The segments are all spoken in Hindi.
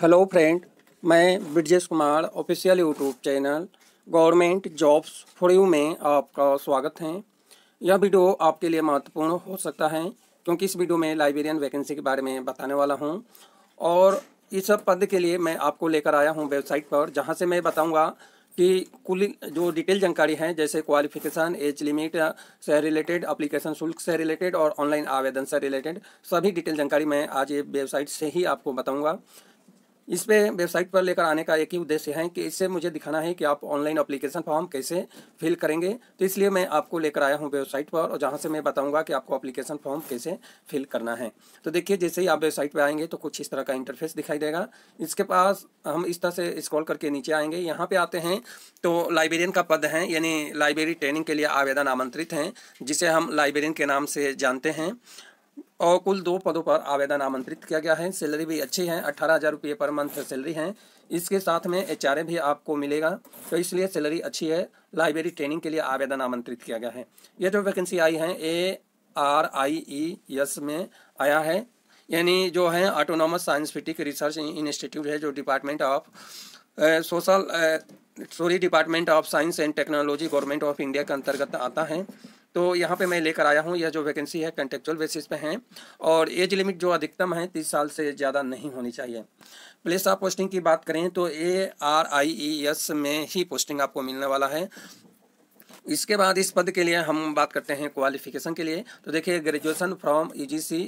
हेलो फ्रेंड मैं Brajesh Kumar official YouTube channel government jobs for you में आपका स्वागत है यह वीडियो आपके लिए महत्वपूर्ण हो सकता है क्योंकि इस वीडियो में लाइब्रेरियन वैकेंसी के बारे में बताने वाला हूं और इस पद के लिए मैं आपको लेकर आया हूं वेबसाइट पर जहां से मैं बताऊंगा कि कुल जो डिटेल जानकारी है जैसे क्वालिफिकेशन एज लिमिट से रिलेटेड अप्लीकेशन शुल्क से रिलेटेड और ऑनलाइन आवेदन से रिलेटेड सभी डिटेल जानकारी मैं आज ये वेबसाइट से ही आपको बताऊंगा इस पे वेबसाइट पर लेकर आने का एक ही उद्देश्य है कि इससे मुझे दिखाना है कि आप ऑनलाइन अप्लीकेशन फॉर्म कैसे फिल करेंगे तो इसलिए मैं आपको लेकर आया हूँ वेबसाइट पर और जहाँ से मैं बताऊँगा कि आपको अप्लीकेशन फॉर्म कैसे फिल करना है तो देखिए जैसे ही आप वेबसाइट पर आएंगे तो कुछ इस तरह का इंटरफेस दिखाई देगा इसके पास हम इस तरह से स्क्रॉल करके नीचे आएंगे यहाँ पर आते हैं तो लाइब्रेरियन का पद है यानी लाइब्रेरी ट्रेनिंग के लिए आवेदन आमंत्रित हैं जिसे हम लाइब्रेरियन के नाम से जानते हैं और कुल दो पदों पर आवेदन आमंत्रित किया गया है सैलरी भी अच्छी है अट्ठारह हज़ार रुपये पर मंथ सैलरी है इसके साथ में एच भी आपको मिलेगा तो इसलिए सैलरी अच्छी है लाइब्रेरी ट्रेनिंग के लिए आवेदन आमंत्रित किया गया है ये जो वैकेंसी आई है ए आर आई ई एस में आया है यानी जो है ऑटोनॉमस साइंसफिटिक रिसर्च इंस्टीट्यूट है जो department of social sorry department of science and technology government of India के अंतर्गत आता है तो यहाँ पे मैं लेकर आया हूँ यह जो वैकेंसी है कंटेक्चुअल बेसिस पे है और एज लिमिट जो अधिकतम है तीस साल से ज़्यादा नहीं होनी चाहिए प्लेस ऑफ पोस्टिंग की बात करें तो ए आर आई ई एस में ही पोस्टिंग आपको मिलने वाला है इसके बाद इस पद के लिए हम बात करते हैं क्वालिफिकेशन के लिए तो देखिए graduation from E G C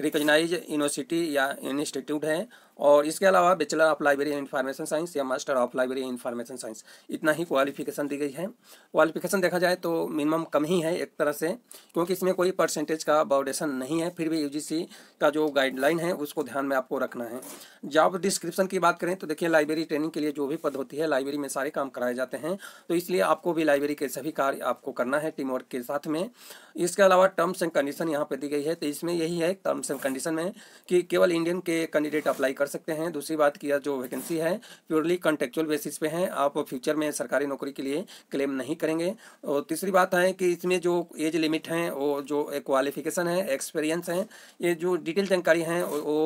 university या इंस्टीट्यूट है और इसके अलावा bachelor of library information science या master of library information science इतना ही क्वालिफिकेशन दी गई है क्वालिफिकेशन देखा जाए तो मिनिमम कम ही है एक तरह से क्योंकि इसमें कोई परसेंटेज का बाउडेशन नहीं है फिर भी यू का जो गाइडलाइन है उसको ध्यान में आपको रखना है जॉब डिस्क्रिप्शन की बात करें तो देखिए लाइब्रेरी ट्रेनिंग के लिए जो भी पद होती है लाइब्रेरी में सारे काम कराए जाते हैं तो इसलिए आपको भी लाइब्रेरी के सभी कार्य आपको करना है टीम वर्क के साथ में इसके अलावा टर्म्स एंड कंडीशन यहाँ पर दी गई है तो इसमें यही है टर्म्स एंड कंडीशन में कि केवल इंडियन के कैंडिडेट अप्लाई कर सकते हैं दूसरी बात की जो वैकेंसी है प्योरली कॉन्टेक्चुअल बेसिस पे है आप फ्यूचर में सरकारी नौकरी के लिए क्लेम नहीं करेंगे और तीसरी बात है कि इसमें जो एज लिमिट है और जो क्वालिफिकेशन है एक्सपीरियंस है ये जो डिटेल जानकारी है वो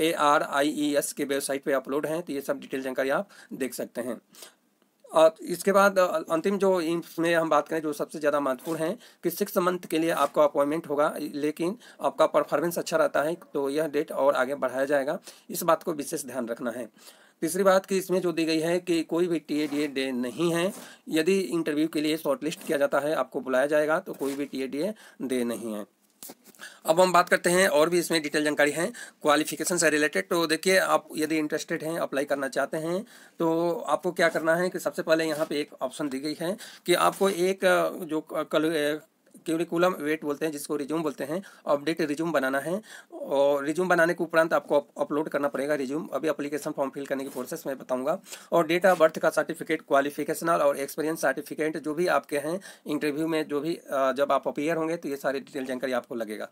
A R I E S के वेबसाइट पर अपलोड है तो ये सब डिटेल जानकारी आप देख सकते हैं इसके बाद अंतिम जो इम्स में हम बात करें जो सबसे ज़्यादा महत्वपूर्ण है कि सिक्स मंथ के लिए आपका अपॉइंटमेंट होगा लेकिन आपका परफॉर्मेंस अच्छा रहता है तो यह डेट और आगे बढ़ाया जाएगा इस बात को विशेष ध्यान रखना है तीसरी बात कि इसमें जो दी गई है कि कोई भी टी ए डी ए डे नहीं है यदि इंटरव्यू के लिए शॉर्टलिस्ट किया जाता है आपको बुलाया जाएगा तो कोई भी टी ए डी ए डे नहीं है अब हम बात करते हैं और भी इसमें डिटेल जानकारी है क्वालिफिकेशन से रिलेटेड तो देखिए आप यदि इंटरेस्टेड हैं अप्लाई करना चाहते हैं तो आपको क्या करना है कि सबसे पहले यहाँ पे एक ऑप्शन दी गई है कि आपको एक जो कल क्यूरिकुलम वेट बोलते हैं जिसको रिज्यूम बोलते हैं अपडेट रिज्यूम बनाना है और रिज्यूम बनाने के उपरांत आपको अपलोड करना पड़ेगा रिज्यूम अभी अपलीकेशन फॉर्म फिल करने की प्रोसेस मैं बताऊंगा और डेट ऑफ बर्थ का सर्टिफिकेट क्वालिफिकेशनल और एक्सपीरियंस सर्टिफिकेट जो भी आपके हैं इंटरव्यू में जो भी जब आप अपियर होंगे तो ये सारी डिटेल जानकारी आपको लगेगा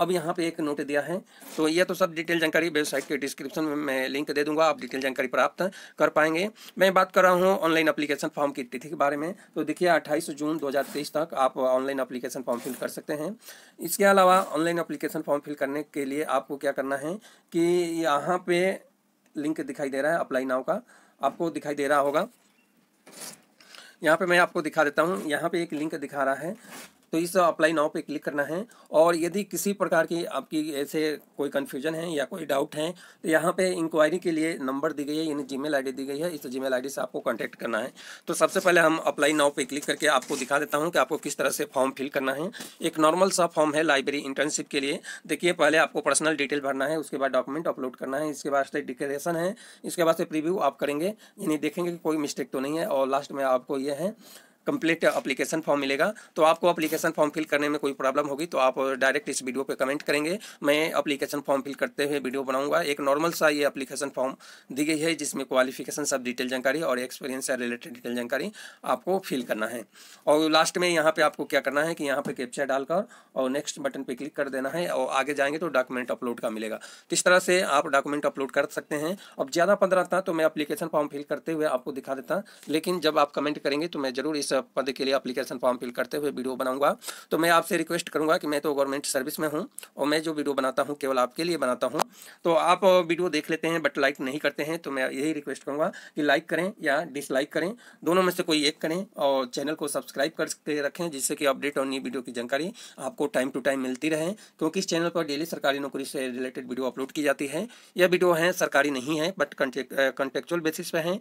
अब यहाँ पर एक नोट दिया है तो यह तो सब डिटेल जानकारी वेबसाइट के डिस्क्रिप्शन में मैं लिंक दे दूंगा आप डिटेल जानकारी प्राप्त कर पाएंगे मैं बात कर रहा हूँ ऑनलाइन अप्लीकेशन फॉर्म की तिथि के बारे में तो देखिए अट्ठाईस जून दो तक आप online application application form fill कर सकते हैं इसके अलावा ऑनलाइन अप्लीकेशन फॉर्म फिल करने के लिए आपको क्या करना है कि यहाँ पे लिंक दिखाई दे रहा है अप्लाई नाउ का आपको दिखाई दे रहा होगा यहाँ पे मैं आपको दिखा देता हूँ यहाँ पे एक लिंक दिखा रहा है तो इस अप्लाई नाव पे क्लिक करना है और यदि किसी प्रकार की आपकी ऐसे कोई कन्फ्यूजन है या कोई डाउट है तो यहाँ पे इंक्वायरी के लिए नंबर दी गई है यानी जीमेल मेल दी गई है इस जीमेल मेल से आपको कॉन्टैक्ट करना है तो सबसे पहले हम अप्लाई नाव पर क्लिक करके आपको दिखा देता हूँ कि आपको किस तरह से फॉर्म फिल करना है एक नॉर्मल सा फॉर्म है लाइब्रेरी इंटर्नशिप के लिए देखिए पहले आपको पर्सनल डिटेल भरना है उसके बाद डॉक्यूमेंट अपलोड करना है इसके बाद डिक्लेरेशन है इसके बाद से प्रीव्यू आप करेंगे यानी देखेंगे कि कोई मिस्टेक तो नहीं है और लास्ट में आपको यह है कंप्लीट अप्लीकेशन फॉर्म मिलेगा तो आपको अप्लीकेशन फॉर्म फिल करने में कोई प्रॉब्लम होगी तो आप डायरेक्ट इस वीडियो पर कमेंट करेंगे मैं अप्लीकेशन फॉर्म फिल करते हुए वीडियो बनाऊंगा एक नॉर्मल सा ये अप्लीकेशन फॉर्म दी गई है जिसमें क्वालिफिकेशन सब डिटेल जानकारी और एक्सपीरियंस से रिलेटेड डिटेल जानकारी आपको फिल करना है और लास्ट में यहाँ पर आपको क्या करना है कि यहाँ पर कैप्चर डालकर और नेक्स्ट बटन पर क्लिक कर देना है और आगे जाएंगे तो डॉक्यूमेंट अपलोड का मिलेगा तो इस तरह से आप डॉक्यूमेंट अपलोड कर सकते हैं अब ज़्यादा पंद्रह था तो मैं अप्लीकेशन फॉर्म फिल करते हुए आपको दिखा देता लेकिन जब आप कमेंट करेंगे तो मैं ज़रूर इस पद के लिए अप्लीकेशन फॉर्म फिल करते हुए वीडियो बनाऊंगा तो मैं आपसे रिक्वेस्ट करूंगा कि मैं तो गवर्नमेंट सर्विस में हूँ और मैं जो वीडियो बनाता हूँ केवल आपके लिए बनाता हूँ तो आप वीडियो देख लेते हैं बट लाइक नहीं करते हैं तो मैं यही रिक्वेस्ट करूँगा कि लाइक करें या डिसलाइक करें दोनों में से कोई एक करें और चैनल को सब्सक्राइब करके रखें जिससे कि अपडेट और नई वीडियो की जानकारी आपको टाइम टू टाइम मिलती रहे क्योंकि इस चैनल पर डेली सरकारी नौकरी से रिलेटेड वीडियो अपलोड की जाती है यह वीडियो है सरकारी नहीं है बट कंटेक्चुअल बेसिस पर हैं